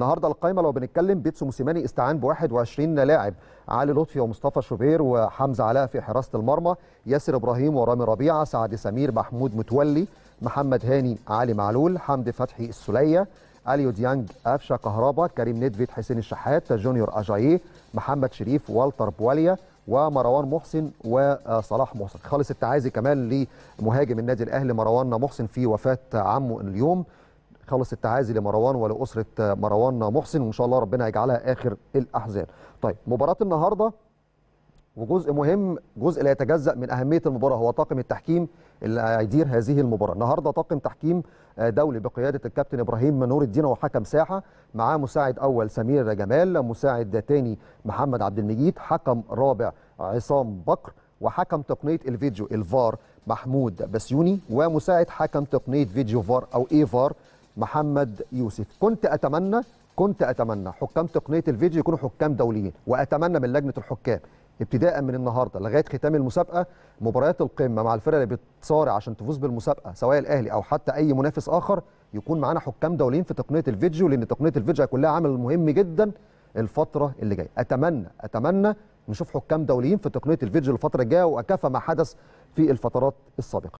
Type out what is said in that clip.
النهارده القايمه لو بنتكلم بيتسو موسيماني استعان ب 21 لاعب علي لطفي ومصطفى شوبير وحمزه علاء في حراسه المرمى ياسر ابراهيم ورامي ربيعه سعد سمير محمود متولي محمد هاني علي معلول حمدي فتحي السليه اليو ديانج قفشه كهربا كريم ندفيد حسين الشحات جونيور اجاييه محمد شريف والتر بواليا ومروان محسن وصلاح محسن خالص التعازي كمان لمهاجم النادي الاهلي مروان محسن في وفاه عمه اليوم خلص التعازي لمروان ولاسره مروان محسن وان شاء الله ربنا يجعلها اخر الاحزان. طيب مباراه النهارده وجزء مهم جزء لا يتجزا من اهميه المباراه هو طاقم التحكيم اللي هيدير هذه المباراه النهارده طاقم تحكيم آه، دولي بقياده الكابتن ابراهيم نور الدين وحكم حكم ساحه معاه مساعد اول سمير جمال مساعد ثاني محمد عبد المجيد حكم رابع عصام بكر وحكم تقنيه الفيديو الفار محمود بسيوني ومساعد حكم تقنيه فيديو فار او اي فار محمد يوسف كنت اتمنى كنت اتمنى حكام تقنيه الفيديو يكونوا حكام دوليين واتمنى من لجنه الحكام ابتداء من النهارده لغايه ختام المسابقه مباريات القمه مع الفرق اللي بتصارع عشان تفوز بالمسابقه سواء الاهلي او حتى اي منافس اخر يكون معانا حكام دوليين في تقنيه الفيديو لان تقنيه الفيديو هيكون لها عامل مهم جدا الفتره اللي جايه اتمنى اتمنى نشوف حكام دوليين في تقنيه الفيديو الفتره الجايه وكفى ما حدث في الفترات السابقه